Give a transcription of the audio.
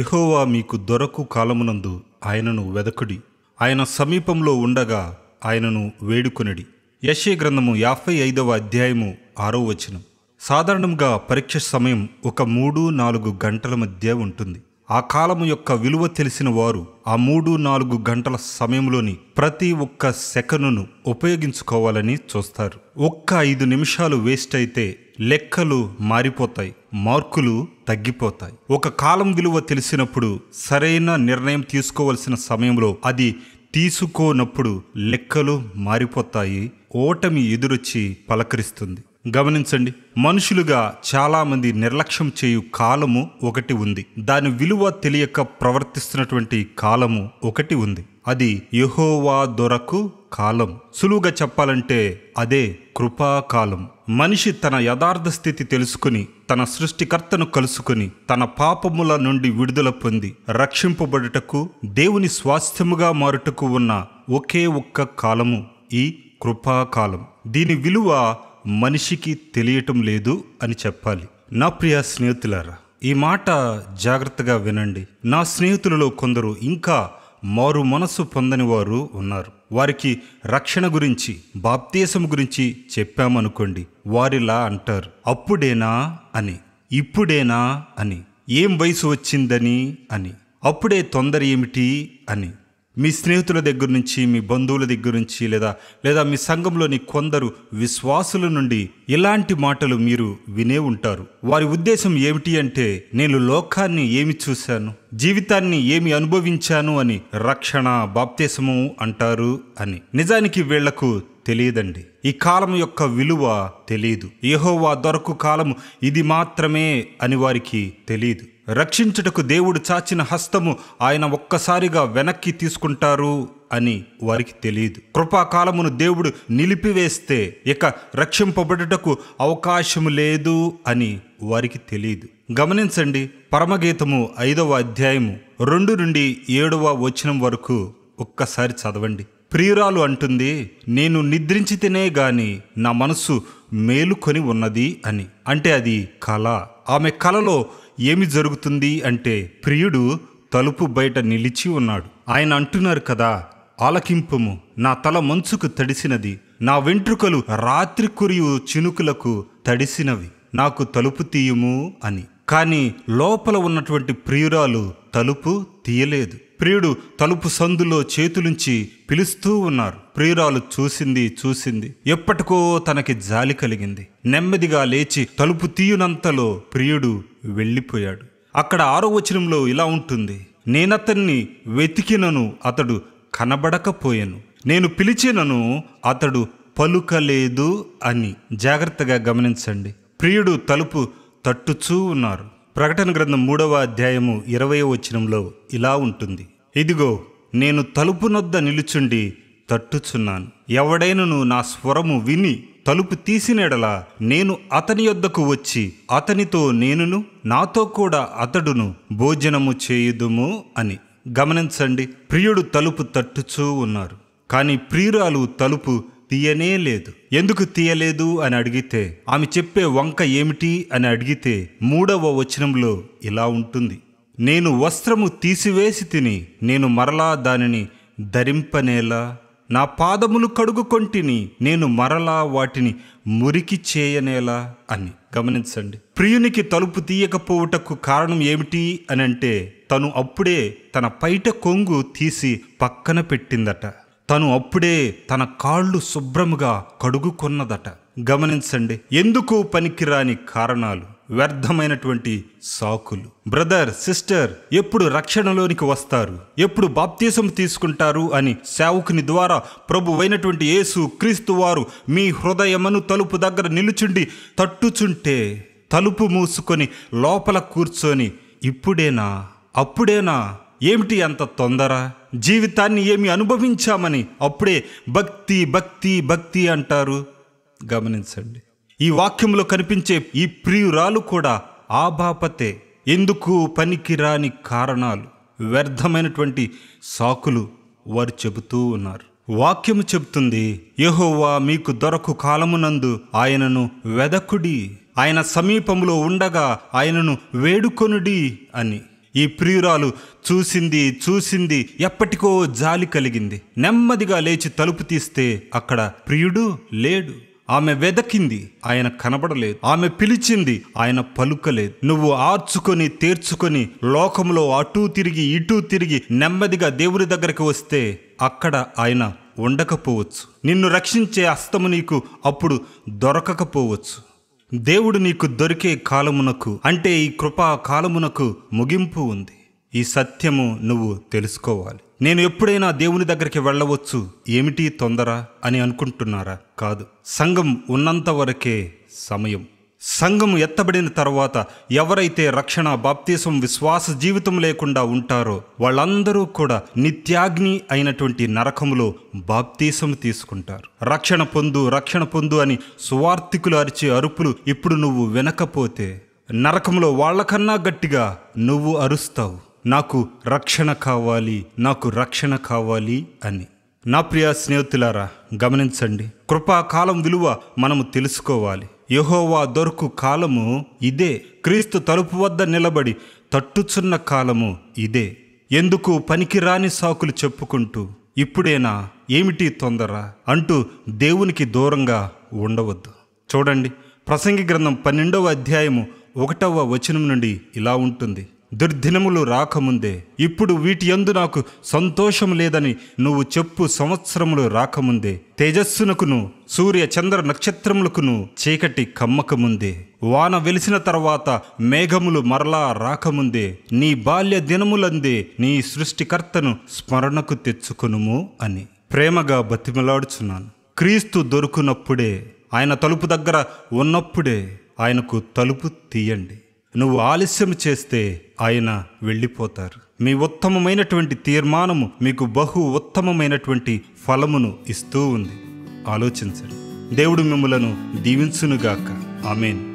ఇహోవా మీకు దొరకు కాలమునందు ఆయనను వెదకుడి ఆయన సమీపంలో ఉండగా ఆయనను వేడుకొనిడి యశే గ్రంథము యాభై ఐదవ అధ్యాయము ఆరో వచనం సాధారణంగా పరీక్ష సమయం ఒక మూడు నాలుగు గంటల మధ్య ఉంటుంది ఆ కాలము యొక్క విలువ తెలిసిన వారు ఆ మూడు నాలుగు గంటల సమయంలోని ప్రతి ఒక్క సెకనును ఉపయోగించుకోవాలని చూస్తారు ఒక్క ఐదు నిమిషాలు వేస్ట్ అయితే లెక్కలు మారిపోతాయి మార్కులు తగ్గిపోతాయి ఒక కాలం విలువ తెలిసినప్పుడు సరైన నిర్ణయం తీసుకోవలసిన సమయంలో అది తీసుకోనప్పుడు లెక్కలు మారిపోతాయి ఓటమి ఎదురొచ్చి పలకరిస్తుంది గమనించండి మనుషులుగా చాలామంది నిర్లక్ష్యం చేయు కాలము ఒకటి ఉంది దాని విలువ తెలియక ప్రవర్తిస్తున్నటువంటి కాలము ఒకటి ఉంది అది యహోవా దొరకు కాలం సులువుగా చెప్పాలంటే అదే కృపాకాలం మనిషి తన యథార్థ స్థితి తెలుసుకుని తన సృష్టికర్తను కలుసుకుని తన పాపముల నుండి విడుదల పొంది రక్షింపబడుటకు దేవుని స్వాస్థ్యముగా మారుటకు ఉన్న ఒకే ఒక్క కాలము ఈ కృపాకాలం దీని విలువ మనిషికి తెలియటం లేదు అని చెప్పాలి నా ప్రియ స్నేహితులారా ఈ మాట జాగ్రత్తగా వినండి నా స్నేహితులలో కొందరు ఇంకా మారు మనస్సు పొందని వారు ఉన్నారు వారికి రక్షణ గురించి బాప్తీసం గురించి చెప్పామనుకోండి వారిలా అంటారు అప్పుడేనా అని ఇప్పుడేనా అని ఏం వయసు వచ్చిందని అని అప్పుడే తొందర ఏమిటి అని మీ స్నేహితుల దగ్గర నుంచి మీ బంధువుల దగ్గర నుంచి లేదా లేదా మీ సంఘంలోని కొందరు విశ్వాసుల నుండి ఇలాంటి మాటలు మీరు వినే ఉంటారు వారి ఉద్దేశం ఏమిటి అంటే నేను లోకాన్ని ఏమి చూశాను జీవితాన్ని ఏమి అనుభవించాను అని రక్షణ బాప్తేశము అంటారు అని నిజానికి వీళ్లకు తెలియదండి ఈ కాలం యొక్క విలువ తెలియదు యహోవా దొరకు కాలము ఇది మాత్రమే అని వారికి తెలియదు రక్షించుటకు దేవుడు చాచిన హస్తము ఆయన ఒక్కసారిగా వెనక్కి తీసుకుంటారు అని వారికి తెలియదు కృపాకాలమును దేవుడు నిలిపివేస్తే ఇక రక్షింపబడుటకు అవకాశము లేదు అని వారికి తెలియదు గమనించండి పరమగీతము ఐదవ అధ్యాయము రెండు నుండి ఏడవ వచనం వరకు ఒక్కసారి చదవండి ప్రియురాలు అంటుంది నేను నిద్రించితేనే గాని నా మనసు మేలుకొని ఉన్నది అని అంటే అది కళ ఆమె కళలో ఏమి జరుగుతుంది అంటే ప్రియుడు తలుపు బయట నిలిచి ఉన్నాడు ఆయన అంటున్నారు కదా ఆలకింపము నా తల మంచుకు తడిసినది నా వెంట్రుకలు రాత్రి కురియు చినుకులకు తడిసినవి నాకు తలుపు తీయుము అని కానీ లోపల ఉన్నటువంటి ప్రియురాలు తలుపు తీయలేదు ప్రియుడు తలుపు సందులో చేతులుంచి పిలుస్తూ ఉన్నారు ప్రియురాలు చూసింది చూసింది ఎప్పటికో తనకి జాలి కలిగింది నెమ్మదిగా లేచి తలుపు తీయునంతలో ప్రియుడు వెళ్ళిపోయాడు అక్కడ ఆరో వచనంలో ఇలా ఉంటుంది నేనతన్ని వెతికినను అతడు కనబడకపోయాను నేను పిలిచినను అతడు పలుకలేదు అని జాగ్రత్తగా గమనించండి ప్రియుడు తలుపు తట్టుచూ ఉన్నారు ప్రకటన గ్రంథం మూడవ అధ్యాయము ఇరవై వచనంలో ఇలా ఉంటుంది ఇదిగో నేను తలుపునొద్ద నిలుచుండి తట్టుచున్నాను ఎవడైనను నా స్వరము విని తలుపు తీసినెడలా నేను అతని యొద్దకు వచ్చి అతనితో నేనును నాతో కూడా అతడును భోజనము చేయుదుము అని గమనించండి ప్రియుడు తలుపు తట్టుచూ ఉన్నారు కానీ ప్రియురాలు తలుపు తీయనే లేదు ఎందుకు తీయలేదు అని అడిగితే ఆమె చెప్పే వంక ఏమిటి అని అడిగితే మూడవ వచనంలో ఇలా ఉంటుంది నేను వస్త్రము తీసివేసి తిని నేను మరలా దానిని ధరింపనేలా నా పాదములు కడుగుకొంటిని నేను మరలా వాటిని మురికి చేయనేలా అని గమనించండి ప్రియునికి తలుపు తీయకపోవుటకు కారణం ఏమిటి అని అంటే తను అప్పుడే తన పైట కొంగు తీసి పక్కన పెట్టిందట తను అప్పుడే తన కాళ్ళు శుభ్రముగా కడుగుకున్నదట గమనించండి ఎందుకు పనికిరాని కారణాలు వ్యర్థమైనటువంటి సాకులు బ్రదర్ సిస్టర్ ఎప్పుడు రక్షణలోనికి వస్తారు ఎప్పుడు బాప్తీసం తీసుకుంటారు అని సేవకుని ద్వారా ప్రభువైనటువంటి యేసు క్రీస్తు వారు మీ హృదయమును తలుపు దగ్గర నిలుచుండి తట్టుచుంటే తలుపు మూసుకొని లోపల కూర్చొని ఇప్పుడేనా అప్పుడేనా ఏమిటి అంత తొందర జీవితాన్ని ఏమి అనుభవించామని అప్పుడే భక్తి భక్తి భక్తి అంటారు గమనించండి ఈ వాక్యంలో కనిపించే ఈ ప్రియురాలు కూడా ఆభాపతే ఎందుకు పనికిరాని కారణాలు వ్యర్థమైనటువంటి సాకులు వారు చెబుతూ ఉన్నారు వాక్యము చెబుతుంది యహోవా మీకు దొరకు కాలమునందు ఆయనను వెదకుడి ఆయన సమీపంలో ఉండగా ఆయనను వేడుకొనుడి అని ఈ ప్రియురాలు చూసింది చూసింది ఎప్పటికో జాలి కలిగింది నెమ్మదిగా లేచి తలుపు తీస్తే అక్కడ ప్రియుడు లేడు ఆమె వెదకింది ఆయన కనబడలేదు ఆమె పిలిచింది ఆయన పలుకలేదు నువ్వు ఆర్చుకొని తీర్చుకొని లోకంలో అటూ తిరిగి ఇటూ తిరిగి నెమ్మదిగా దేవుని దగ్గరికి వస్తే అక్కడ ఆయన ఉండకపోవచ్చు నిన్ను రక్షించే అస్తము నీకు అప్పుడు దొరకకపోవచ్చు దేవుడు నీకు దొరికే కాలమునకు అంటే ఈ కృపా కాలమునకు ముగింపు ఉంది ఈ సత్యము నువ్వు తెలుసుకోవాలి నేను ఎప్పుడైనా దేవుని దగ్గరికి వెళ్ళవచ్చు ఏమిటి తొందర అని అనుకుంటున్నారా కాదు సంఘం ఉన్నంత వరకే సమయం సంఘం ఎత్తబడిన తర్వాత ఎవరైతే రక్షణ బాప్తీసం విశ్వాస జీవితం లేకుండా ఉంటారో వాళ్ళందరూ కూడా నిత్యాగ్ని అయినటువంటి నరకములో బాప్తీసం తీసుకుంటారు రక్షణ పొందు రక్షణ పొందు అని సువార్థికులు అరిచే అరుపులు ఇప్పుడు నువ్వు వినకపోతే నరకంలో వాళ్ళకన్నా గట్టిగా నువ్వు అరుస్తావు నాకు రక్షణ కావాలి నాకు రక్షణ కావాలి అని నా ప్రియ స్నేహితులారా గమనించండి కృపాకాలం విలువ మనము తెలుసుకోవాలి యహోవా దొరుకు కాలము ఇదే క్రీస్తు తలుపు వద్ద నిలబడి తట్టుచున్న కాలము ఇదే ఎందుకు పనికిరాని సాకులు చెప్పుకుంటూ ఇప్పుడేనా ఏమిటి తొందర అంటూ దేవునికి దూరంగా ఉండవద్దు చూడండి ప్రసంగి గ్రంథం పన్నెండవ అధ్యాయము ఒకటవ వచనం నుండి ఇలా ఉంటుంది దుర్దినములు రాకముందే ఇప్పుడు వీటి యందు నాకు సంతోషం లేదని నువ్వు చెప్పు సంవత్సరములు రాకముందే తేజస్సునకును సూర్య చంద్ర నక్షత్రములకును చీకటి కమ్మకముందే వాన వెలిసిన తర్వాత మేఘములు మరలా రాకముందే నీ బాల్య దినములందే నీ సృష్టికర్తను స్మరణకు తెచ్చుకునుము అని ప్రేమగా బతిమలాడుచున్నాను క్రీస్తు దొరుకునప్పుడే ఆయన తలుపు దగ్గర ఉన్నప్పుడే ఆయనకు తలుపు తీయండి నువ్వు ఆలస్యం చేస్తే ఆయన వెళ్ళిపోతారు మీ ఉత్తమమైనటువంటి తీర్మానము మీకు బహు ఉత్తమమైనటువంటి ఫలమును ఇస్తూ ఉంది ఆలోచించండి దేవుడు మిమ్మలను దీవించునుగాక ఆమెను